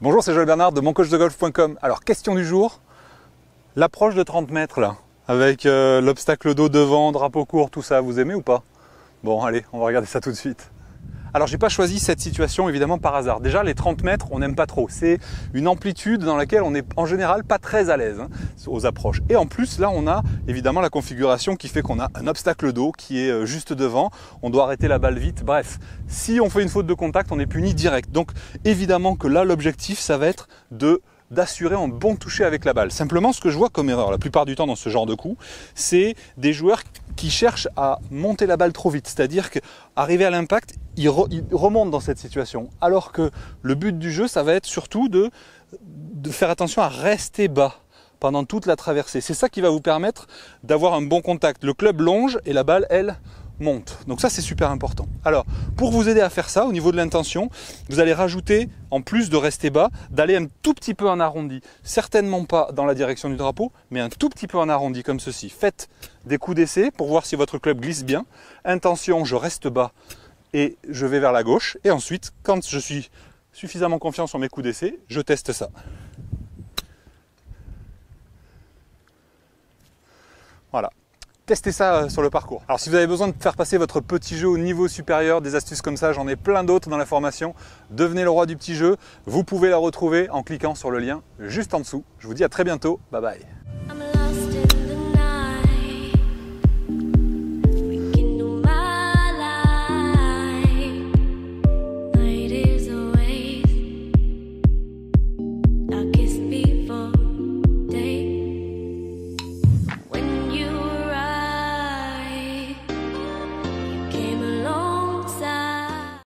Bonjour, c'est Joël Bernard de moncoachdegolf.com. Alors, question du jour. L'approche de 30 mètres là, avec euh, l'obstacle d'eau devant, drapeau court, tout ça, vous aimez ou pas Bon, allez, on va regarder ça tout de suite. Alors j'ai pas choisi cette situation évidemment par hasard. Déjà les 30 mètres on n'aime pas trop. C'est une amplitude dans laquelle on n'est en général pas très à l'aise hein, aux approches. Et en plus là on a évidemment la configuration qui fait qu'on a un obstacle d'eau qui est euh, juste devant. On doit arrêter la balle vite. Bref, si on fait une faute de contact on est puni direct. Donc évidemment que là l'objectif ça va être de d'assurer un bon toucher avec la balle. Simplement, ce que je vois comme erreur la plupart du temps dans ce genre de coup, c'est des joueurs qui cherche à monter la balle trop vite. C'est-à-dire qu'arriver à l'impact, il, remonte dans cette situation. Alors que le but du jeu, ça va être surtout de, de faire attention à rester bas pendant toute la traversée. C'est ça qui va vous permettre d'avoir un bon contact. Le club longe et la balle, elle, monte. Donc ça, c'est super important. Alors, pour vous aider à faire ça, au niveau de l'intention, vous allez rajouter, en plus de rester bas, d'aller un tout petit peu en arrondi. Certainement pas dans la direction du drapeau, mais un tout petit peu en arrondi, comme ceci. Faites des coups d'essai pour voir si votre club glisse bien. Intention, je reste bas et je vais vers la gauche. Et ensuite, quand je suis suffisamment confiant sur mes coups d'essai, je teste ça. Voilà testez ça euh, sur le parcours. Alors si vous avez besoin de faire passer votre petit jeu au niveau supérieur, des astuces comme ça, j'en ai plein d'autres dans la formation. Devenez le roi du petit jeu. Vous pouvez la retrouver en cliquant sur le lien juste en dessous. Je vous dis à très bientôt. Bye bye.